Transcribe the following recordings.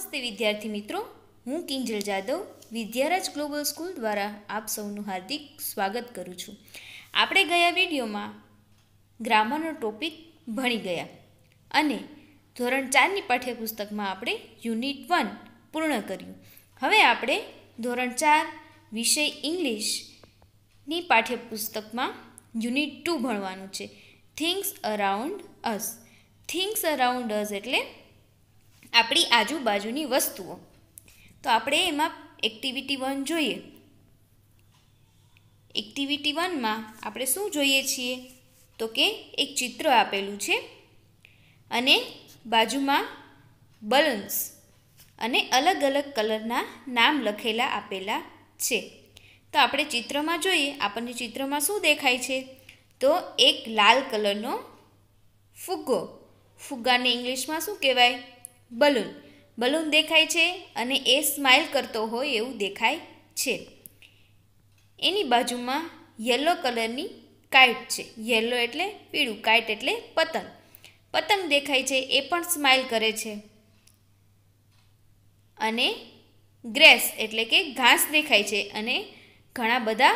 નમસ્તે વિદ્યાર્થી મિત્રો હું કિંજલ જાદવ વિદ્યારાજ ગ્લોબલ સ્કૂલ દ્વારા આપ સૌનું હાર્દિક સ્વાગત કરું છું આપણે ગયા વિડીયોમાં ગ્રામરનો ટોપિક ભણી ગયા અને ધોરણ ચારની પાઠ્યપુસ્તકમાં આપણે યુનિટ વન પૂર્ણ કર્યું હવે આપણે ધોરણ ચાર વિષય ઇંગ્લિશની પાઠ્યપુસ્તકમાં યુનિટ ટુ ભણવાનું છે things around us things around us એટલે આપણી આજુબાજુની વસ્તુઓ તો આપણે એમાં એક્ટિવિટી વન જોઈએ એક્ટિવિટી વનમાં આપણે શું જોઈએ છીએ તો કે એક ચિત્ર આપેલું છે અને બાજુમાં બલન્સ અને અલગ અલગ કલરના નામ લખેલા આપેલા છે તો આપણે ચિત્રમાં જોઈએ આપણને ચિત્રમાં શું દેખાય છે તો એક લાલ કલરનો ફુગ્ગો ફુગ્ગાને ઇંગ્લિશમાં શું કહેવાય બલૂન બલૂન દેખાય છે અને એ સ્માઇલ કરતો હોય એવું દેખાય છે એની બાજુમાં યલો કલરની કાઇટ છે યલો એટલે પીળું કાઇટ એટલે પતંગ પતંગ દેખાય છે એ પણ સ્માઇલ કરે છે અને ગ્રેસ એટલે કે ઘાસ દેખાય છે અને ઘણા બધા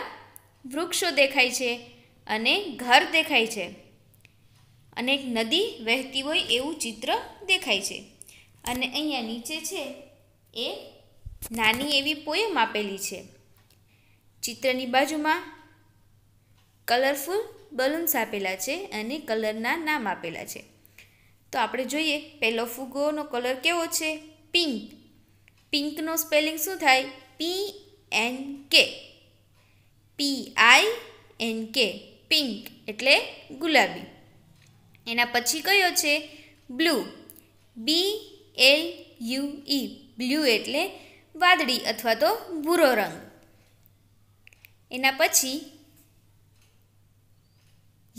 વૃક્ષો દેખાય છે અને ઘર દેખાય છે અને એક નદી વહેતી હોય એવું ચિત્ર દેખાય છે અને અહીંયા નીચે છે એ નાની એવી પોયમ આપેલી છે ચિત્રની બાજુમાં કલરફુલ બલૂન્સ આપેલા છે અને કલરના નામ આપેલા છે તો આપણે જોઈએ પહેલો ફુગ્ગોનો કલર કેવો છે પિંક પિંકનો સ્પેલિંગ શું થાય પી એન કે પી આઈ એન કે પિંક એટલે ગુલાબી એના પછી કયો છે blue B L U E blue એટલે વાદળી અથવા તો ભૂરો રંગ એના પછી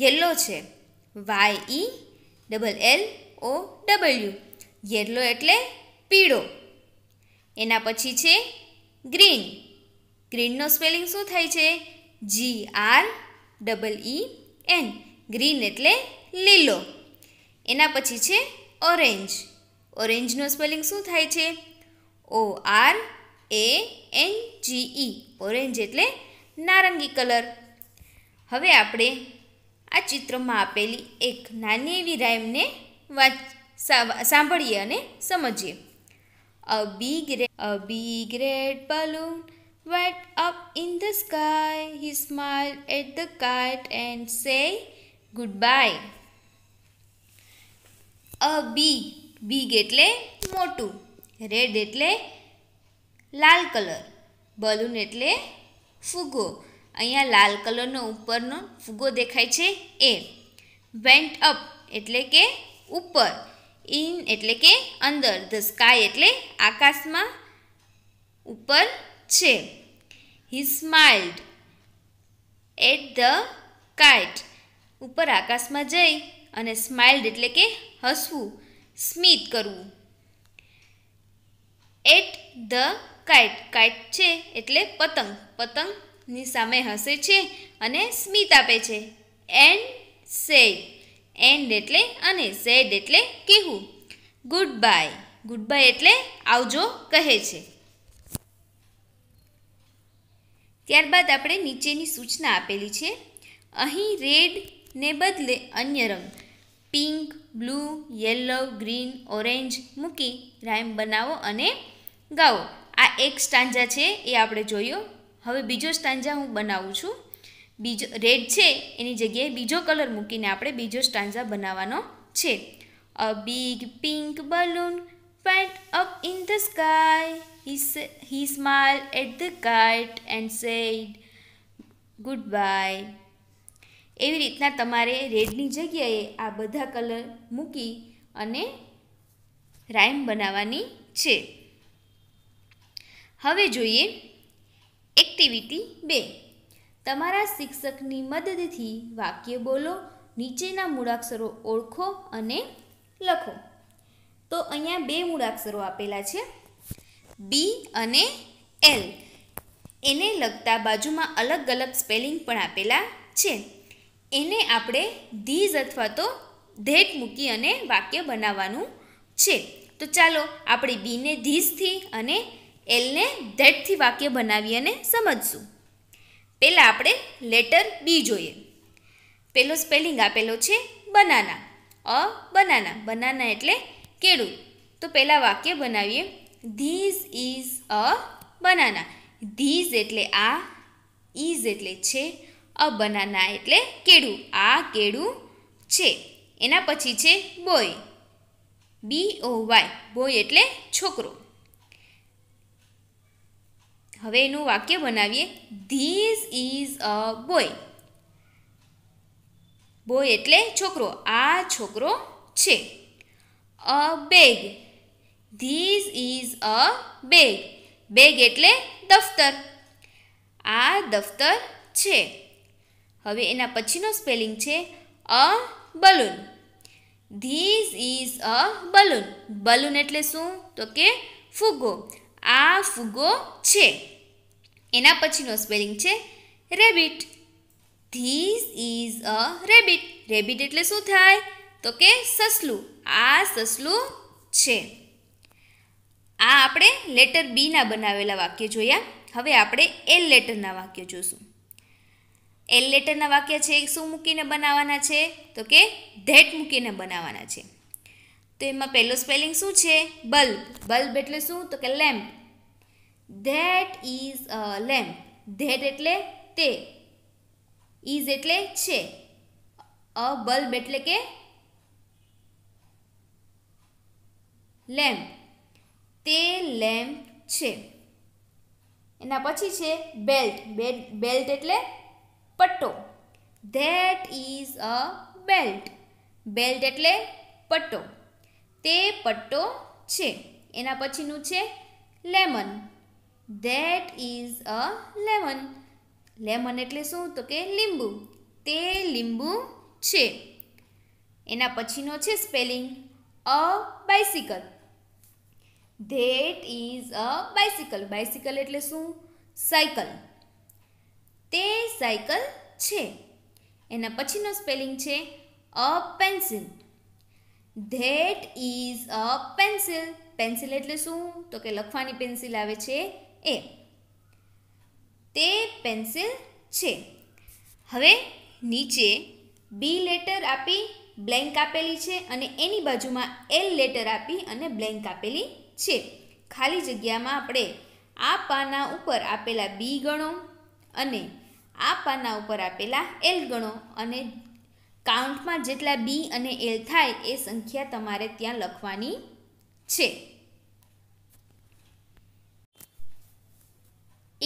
યલો છે Y E double L O W yellow એટલે પીળો એના પછી છે ગ્રીન ગ્રીનનો સ્પેલિંગ શું થાય છે G R double E N green એટલે લીલો એના પછી છે ઓરેન્જ ઓરેન્જનું સ્પેલિંગ શું થાય છે O R A N G E orange એટલે નારંગી કલર હવે આપણે આ ચિત્રમાં આપેલી એક નાની એવી રાઈમને વાંચ સાંભળીએ અને સમજીએ અ બિગ રે a big red balloon up in the sky he smile at the kite and say good bye a bee big એટલે મોટું રેડ એટલે લાલ કલર બલૂન એટલે ફુગ્ગો અહીંયા લાલ કલરનો ઉપરનો ફુગ્ગો દેખાય છે એ વેન્ટ અપ એટલે કે ઉપર ઇન એટલે કે અંદર ધ સ્કાય એટલે આકાશમાં ઉપર છે he smiled at the kite ઉપર આકાશમાં જઈ અને સ્માઇલ્ડ એટલે કે હસવું સ્મિત કરવું એટ ધ કાઇટ કાઇટ છે એટલે પતંગ પતંગની સામે હસે છે અને સ્મિત આપે છે એન્ડ સેડ એન્ડ એટલે અને સેડ એટલે કહેવું ગુડ બાય ગુડ બાય એટલે આવજો કહે છે ત્યારબાદ આપણે નીચેની સૂચના આપેલી છે અહીં રેડ ને બદલે અન્ય રંગ pink blue yellow green orange મૂકી રાઇમ બનાવો અને ગાઓ આ એક સ્ટાંજા છે એ આપણે જોયો હવે બીજો સ્ટાંજા હું બનાવું છું બીજો રેડ છે એની જગ્યાએ બીજો કલર મૂકીને આપણે બીજો સ્ટાંજા બનાવવાનો છે a big pink balloon went up in the sky. He smile at the kite and said good bye એવી રીતના તમારે રેડની જગ્યાએ આ બધા કલર મૂકી અને રાઈમ બનાવવાની છે હવે જોઈએ એક્ટિવિટી બે તમારા શિક્ષકની મદદથી વાક્ય બોલો નીચેના મૂળાક્ષરો ઓળખો અને લખો તો અહીંયા બે મૂળાક્ષરો આપેલા છે બી અને એલ એને લગતા બાજુમાં અલગ અલગ સ્પેલિંગ પણ આપેલા છે એને આપણે ધીઝ અથવા તો ધેટ મૂકી અને વાક્ય બનાવવાનું છે તો ચાલો આપણે બીને ધીઝથી અને એલને ધેટથી વાક્ય બનાવી અને સમજશું પહેલાં આપણે લેટર બી જોઈએ પહેલો સ્પેલિંગ આપેલો છે બનાના અ બનાના બનાના એટલે કેળું તો પહેલાં વાક્ય બનાવીએ this is a banana this એટલે આ ઇઝ એટલે છે અ બનાના એટલે કેળું આ કેળું છે એના પછી છે boy B O Y boy એટલે છોકરો હવે એનું વાક્ય બનાવીએ this is a boy boy એટલે છોકરો આ છોકરો છે a bag this is a bag bag એટલે દફતર આ દફતર છે હવે એના પછીનો સ્પેલિંગ છે a balloon this is a balloon balloon એટલે શું તો કે ફુગ્ગો આ ફુગ્ગો છે એના પછીનો સ્પેલિંગ છે rabbit this is a rabbit rabbit એટલે શું થાય તો કે સસલું આ સસલું છે આ આપણે લેટર બીના બનાવેલા વાક્ય જોયા હવે આપણે એલ લેટરના વાક્ય જોશું એલ લેટરના વાક્ય છે એ શું મૂકીને બનાવવાના છે તો કે ધેટ મૂકીને બનાવવાના છે તો એમાં પહેલો સ્પેલિંગ શું છે બલ્બ બલ્બ એટલે શું તો કે lamp that is a lamp that એટલે તે ઇઝ એટલે છે અ બલ્બ એટલે કે લેમ્પ તે લેમ્પ છે એના પછી છે બેલ્ટ બેલ્ટ એટલે પટ્ટો that is a belt belt એટલે પટ્ટો તે પટ્ટો છે એના પછીનું છે lemon that is a lemon lemon એટલે શું તો કે લીંબુ તે લીંબુ છે એના પછીનો છે spelling a bicycle that is a bicycle bicycle એટલે શું સાયકલ તે સાયકલ છે એના પછીનો સ્પેલિંગ છે a pencil that is a pencil pencil એટલે શું તો કે લખવાની પેન્સિલ આવે છે એ તે પેન્સિલ છે હવે નીચે બી લેટર આપી બ્લેન્ક આપેલી છે અને એની બાજુમાં એલ લેટર આપી અને બ્લેન્ક આપેલી છે ખાલી જગ્યામાં આપણે આ પાના ઉપર આપેલા બી ગણો અને આ પાના ઉપર આપેલા એલ ગણો અને કાઉન્ટમાં જેટલા બી અને એલ થાય એ સંખ્યા તમારે ત્યાં લખવાની છે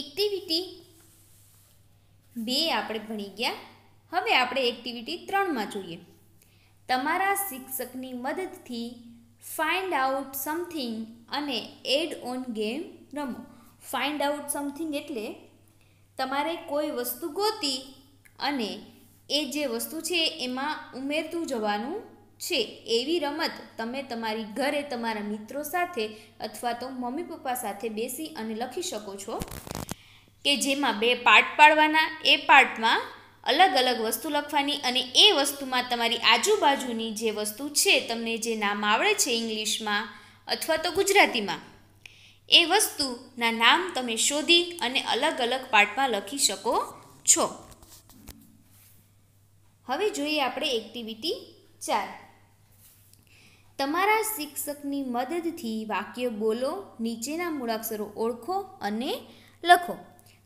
એક્ટિવિટી બે આપણે ભણી ગયા હવે આપણે એક્ટિવિટી ત્રણમાં જોઈએ તમારા શિક્ષકની મદદથી ફાઇન્ડ આઉટ સમથિંગ અને એડ ઓન ગેમ રમો ફાઇન્ડ આઉટ સમથિંગ એટલે તમારે કોઈ વસ્તુ ગોતી અને એ જે વસ્તુ છે એમાં ઉમેરતું જવાનું છે એવી રમત તમે તમારી ઘરે તમારા મિત્રો સાથે અથવા તો મમ્મી પપ્પા સાથે બેસી અને લખી શકો છો કે જેમાં બે પાર્ટ પાડવાના એ પાર્ટમાં અલગ અલગ વસ્તુ લખવાની અને એ વસ્તુમાં તમારી આજુબાજુની જે વસ્તુ છે તમને જે નામ આવડે છે ઇંગ્લિશમાં અથવા તો ગુજરાતીમાં એ વસ્તુના નામ તમે શોધી અને અલગ અલગ પાઠમાં લખી શકો છો હવે જોઈએ આપણે એક્ટિવિટી ચાર તમારા શિક્ષકની મદદથી વાક્ય બોલો નીચેના મૂળાક્ષરો ઓળખો અને લખો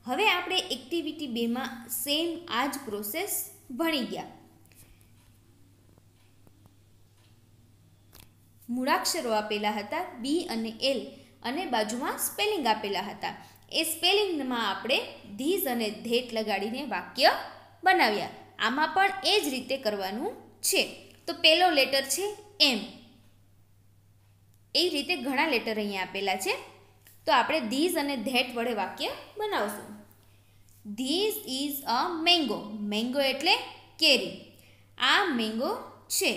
હવે આપણે એક્ટિવિટી બેમાં સેમ આ જ પ્રોસેસ ભણી ગયા મૂળાક્ષરો આપેલા હતા બી અને એલ અને બાજુમાં સ્પેલિંગ આપેલા હતા એ સ્પેલિંગમાં આપણે ધીઝ અને ધેટ લગાડીને વાક્ય બનાવ્યા આમાં પણ એ જ રીતે કરવાનું છે તો પહેલો લેટર છે એમ એ રીતે ઘણા લેટર અહીંયા આપેલા છે તો આપણે ધીઝ અને ધેટ વડે વાક્ય બનાવશું this is a mango mango એટલે કેરી આ મેંગો છે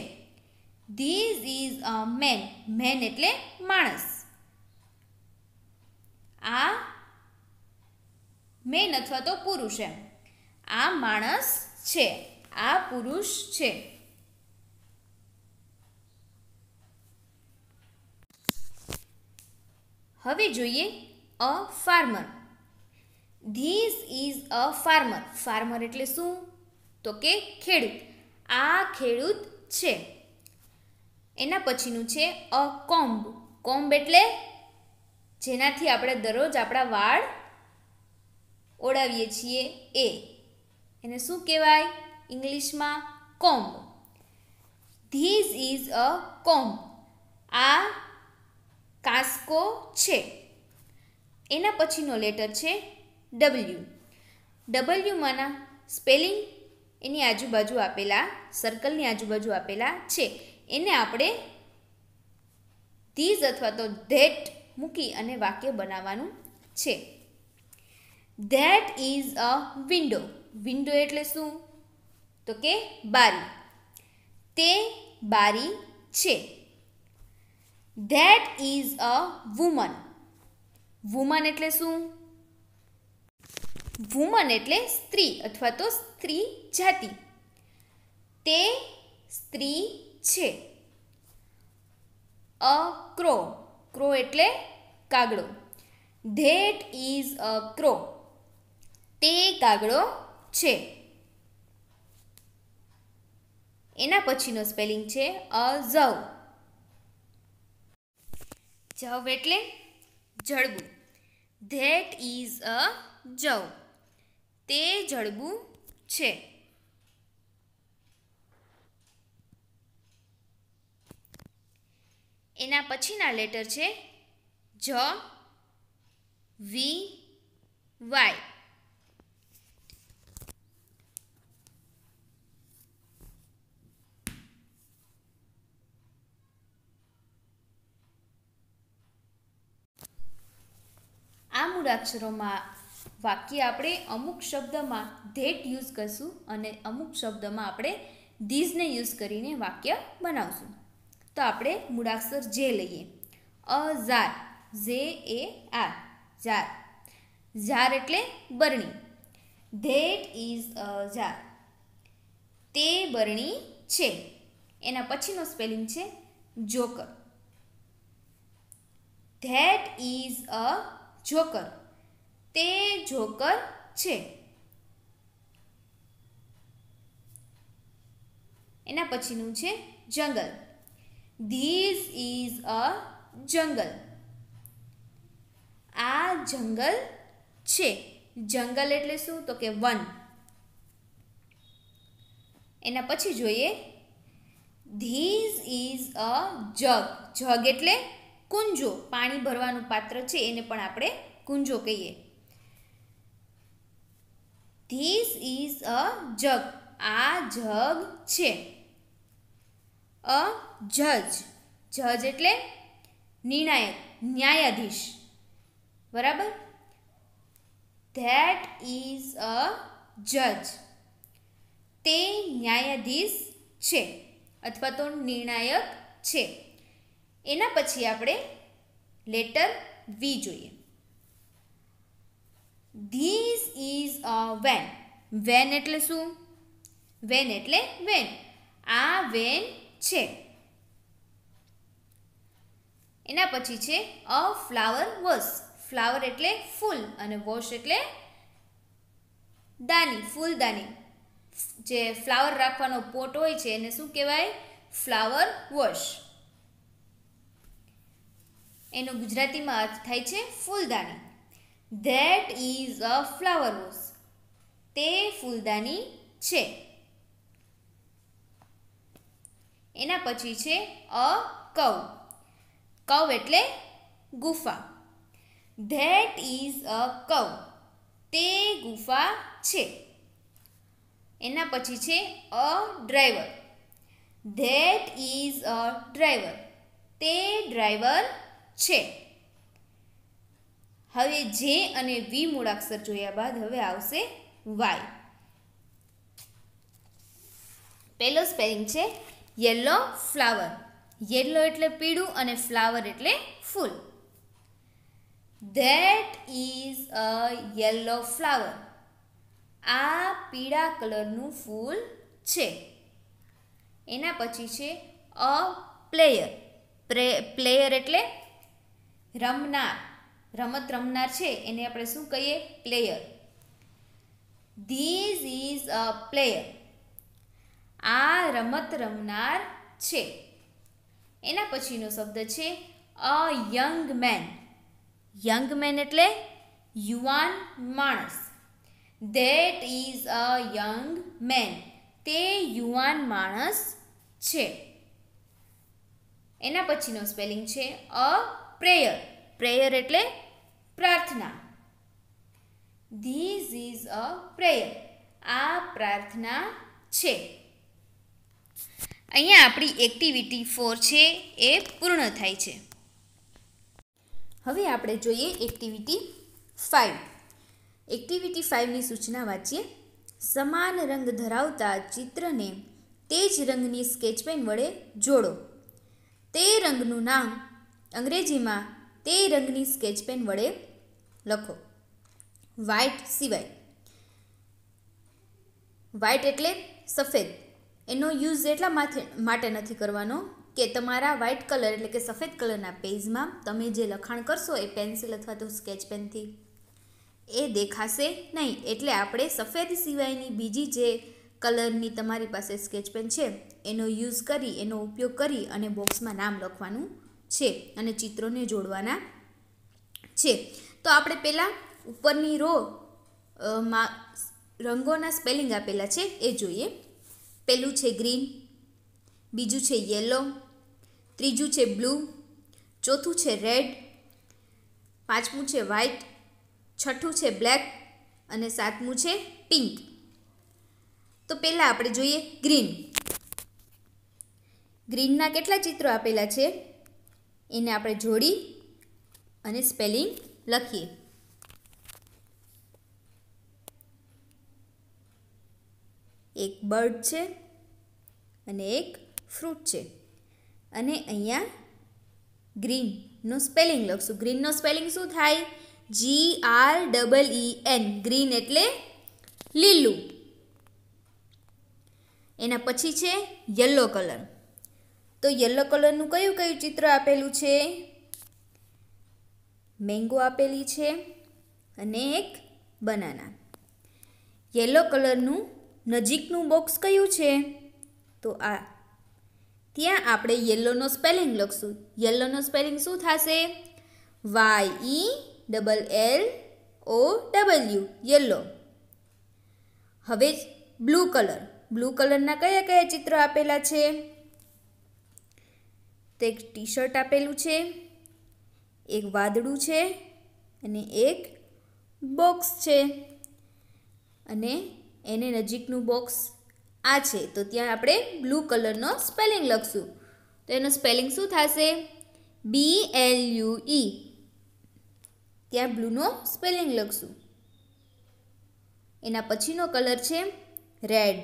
this is a man man એટલે માણસ આ મેન અથવા તો પુરુષ એમ આ માણસ છે આ પુરુષ છે હવે જોઈએ a farmer this is a farmer farmer એટલે શું તો કે ખેડૂત આ ખેડૂત છે એના પછીનું છે અ કોમ્બ કોમ્બ એટલે જેનાથી આપણે દરરોજ આપણા વાળ ઓળાવીએ છીએ એ એને શું કહેવાય ઇંગ્લિશમાં કોમ્બ ધીઝ ઇઝ અ કોમ્બ આ કાસ્કો છે એના પછીનો લેટર છે ડબલ્યુ ડબલ્યુમાંના સ્પેલિંગ એની આજુબાજુ આપેલા સર્કલની આજુબાજુ આપેલા છે એને આપણે ધીઝ અથવા તો ધેટ મૂકી અને વાક્ય બનાવવાનું છે that is a window window એટલે શું તો કે બારી તે બારી છે that is a woman woman એટલે શું વુમન એટલે સ્ત્રી અથવા તો સ્ત્રી જાતિ તે સ્ત્રી છે અ ક્રો ક્રો એટલે કાગડો ધેટ ઇઝ અ ક્રો તે કાગડો છે એના પછીનો સ્પેલિંગ છે અ ઝવ ઝવ એટલે જળબું ધેટ ઇઝ અ ઝવ તે જળબું છે એના પછીના લેટર છે જ વી વાય આ મૂળાક્ષરોમાં વાક્ય આપણે અમુક શબ્દમાં ધેટ યુઝ કરશું અને અમુક શબ્દમાં આપણે ધીઝને યુઝ કરીને વાક્ય બનાવશું તો આપણે મૂળાક્ષર જે લઈએ અ ઝાર ઝે એ આર ઝાર ઝાર એટલે બરણી ધેટ ઇઝ અ ઝાર તે બરણી છે એના પછીનો સ્પેલિંગ છે joker that is a joker તે જોકર છે એના પછીનું છે જંગલ ધીસ ઇઝ અ જંગલ આ જંગલ છે જંગલ એટલે શું તો કે વન એના પછી જોઈએ ધીઝ ઇઝ અ જગ જગ એટલે કુંજો પાણી ભરવાનું પાત્ર છે એને પણ આપણે કુંજો કહીએ ધીઝ ઇઝ અ જગ આ જગ છે અ જજ જજ એટલે નિર્ણાયક ન્યાયાધીશ બરાબર ધેટ ઇઝ અ જજ તે ન્યાયાધીશ છે અથવા તો નિર્ણાયક છે એના પછી આપણે લેટર વી જોઈએ this is a van van એટલે શું વેન એટલે વેન આ વેન છે એના પછી છે અ ફ્લાવર વોશ ફ્લાવર એટલે ફૂલ અને વોશ એટલે દાની ફૂલદાની જે ફ્લાવર રાખવાનો પોટ હોય છે એને શું કહેવાય ફ્લાવર વોશ એનો ગુજરાતીમાં અર્થ થાય છે ફૂલદાની that is a flower vase તે ફૂલદાની છે એના પછી છે અ કવ કવ એટલે ગુફા ધેટ ઇઝ અ કવ તે ગુફા છે એના પછી છે a driver that is a driver તે ડ્રાઈવર છે હવે જે અને વી મૂળાક્ષર જોયા બાદ હવે આવશે વાય પહેલો સ્પેલિંગ છે યલો ફ્લાવર યલો એટલે પીળું અને ફ્લાવર એટલે ફૂલ that is a yellow flower આ પીળા કલરનું ફૂલ છે એના પછી છે અ પ્લેયર પ્લેયર એટલે રમનાર રમત રમનાર છે એને આપણે શું કહીએ player this is a player આ રમત રમનાર છે એના પછીનો શબ્દ છે a young man young man એટલે યુવાન માણસ that is a young man તે યુવાન માણસ છે એના પછીનો સ્પેલિંગ છે અ પ્રેયર પ્રેયર એટલે પ્રાર્થના ધીઝ ઇઝ અ પ્રેયર આ પ્રાર્થના છે અહીંયા આપણી એક્ટિવિટી ફોર છે એ પૂર્ણ થાય છે હવે આપણે જોઈએ એક્ટિવિટી ફાઇવ એક્ટિવિટી ફાઇવની સૂચના વાંચીએ સમાન રંગ ધરાવતા ચિત્રને તે જ રંગની સ્કેચ પેન વડે જોડો તે રંગનું નામ અંગ્રેજીમાં તે રંગની સ્કેચ પેન વડે લખો વ્હાઇટ સિવાય વ્હાઇટ એટલે સફેદ એનો યુઝ એટલા માટે નથી કરવાનો કે તમારા વ્હાઇટ કલર એટલે કે સફેદ કલરના પેજમાં તમે જે લખાણ કરશો એ પેન્સિલ અથવા તો સ્કેચ પેનથી એ દેખાશે નહીં એટલે આપણે સફેદ સિવાયની બીજી જે કલરની તમારી પાસે સ્કેચ પેન છે એનો યુઝ કરી એનો ઉપયોગ કરી અને બોક્સમાં નામ લખવાનું છે અને ચિત્રોને જોડવાના છે તો આપણે પહેલાં ઉપરની રો માં રંગોના સ્પેલિંગ આપેલા છે એ જોઈએ પહેલું છે ગ્રીન બીજું છે યલો ત્રીજું છે બ્લુ ચોથું છે રેડ પાંચમું છે વ્હાઇટ છઠ્ઠું છે બ્લેક અને સાતમું છે પિંક તો પહેલાં આપણે જોઈએ ગ્રીન ગ્રીનના કેટલા ચિત્રો આપેલા છે એને આપણે જોડી અને સ્પેલિંગ લખીએ એક બર્ડ છે અને એક ફ્રૂટ છે અને અહીંયા ગ્રીનનું સ્પેલિંગ લખશું ગ્રીનનો સ્પેલિંગ શું થાય G R double E N green એટલે લીલું એના પછી છે યલો કલર તો યલો કલરનું કયું કયું ચિત્ર આપેલું છે મેંગો આપેલી છે અને એક બનાના યલો કલરનું નજીકનું બોક્સ કયું છે તો આ ત્યાં આપણે યલ્લોનો સ્પેલિંગ લખશું યલ્લોનો સ્પેલિંગ શું થશે Y E double L O W yellow હવે બ્લુ કલર બ્લુ કલરના કયા કયા ચિત્ર આપેલા છે તો એક ટી શર્ટ આપેલું છે એક વાદળું છે અને એક બોક્સ છે અને એને નજીકનું બોક્સ આ છે તો ત્યાં આપણે બ્લુ કલરનો સ્પેલિંગ લખશું તો એનો સ્પેલિંગ શું થશે બી એલ યુ ઈ ત્યાં બ્લૂનો સ્પેલિંગ લખશું એના પછીનો કલર છે રેડ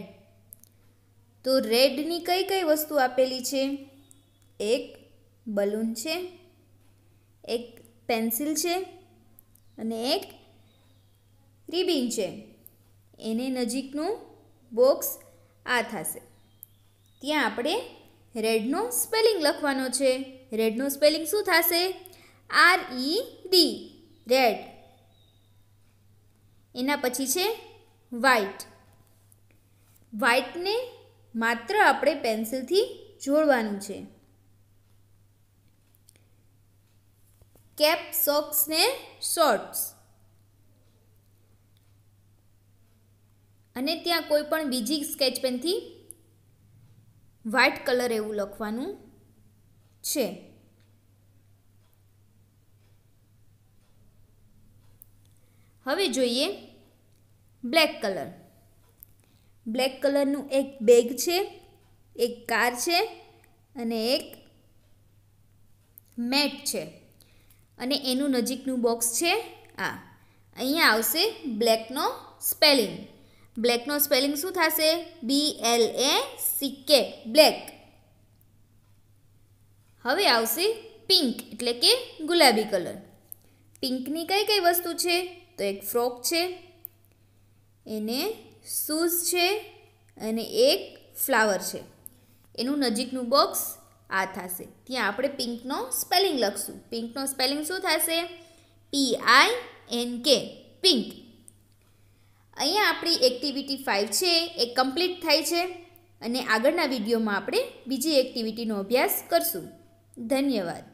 તો રેડની કઈ કઈ વસ્તુ આપેલી છે એક બલૂન છે એક પેન્સિલ છે અને એક રિબિન છે એને નજીકનું બોક્સ આ થશે ત્યાં આપણે રેડનો સ્પેલિંગ લખવાનો છે રેડનું સ્પેલિંગ શું થશે R E e D red એના પછી છે વ્હાઇટ વ્હાઇટને માત્ર આપણે પેન્સિલથી જોડવાનું છે કેપ સોક્સ ને શોર્ટ્સ અને ત્યાં કોઈ પણ બીજી સ્કેચ પેનથી વ્હાઇટ કલર એવું લખવાનું છે હવે જોઈએ બ્લેક કલર બ્લેક કલરનું એક બેગ છે એક કાર છે અને એક મેટ છે અને એનું નજીકનું બોક્સ છે આ અહીંયા આવશે બ્લેકનો સ્પેલિંગ બ્લેકનો સ્પેલિંગ શું થશે B L A C K black હવે આવશે પિંક એટલે કે ગુલાબી કલર પિંકની કઈ કઈ વસ્તુ છે તો એક ફ્રોક છે એને શૂઝ છે અને એક ફ્લાવર છે એનું નજીકનું બોક્સ આ થશે ત્યાં આપણે પિંકનો સ્પેલિંગ લખશું પિંકનો સ્પેલિંગ શું થશે પી આઈ એન કે પિંક અહીંયા આપણી એક્ટિવિટી ફાઇવ છે એ કમ્પ્લીટ થાય છે અને આગળના વિડીયોમાં આપણે બીજી એક્ટિવિટીનો અભ્યાસ કરશું ધન્યવાદ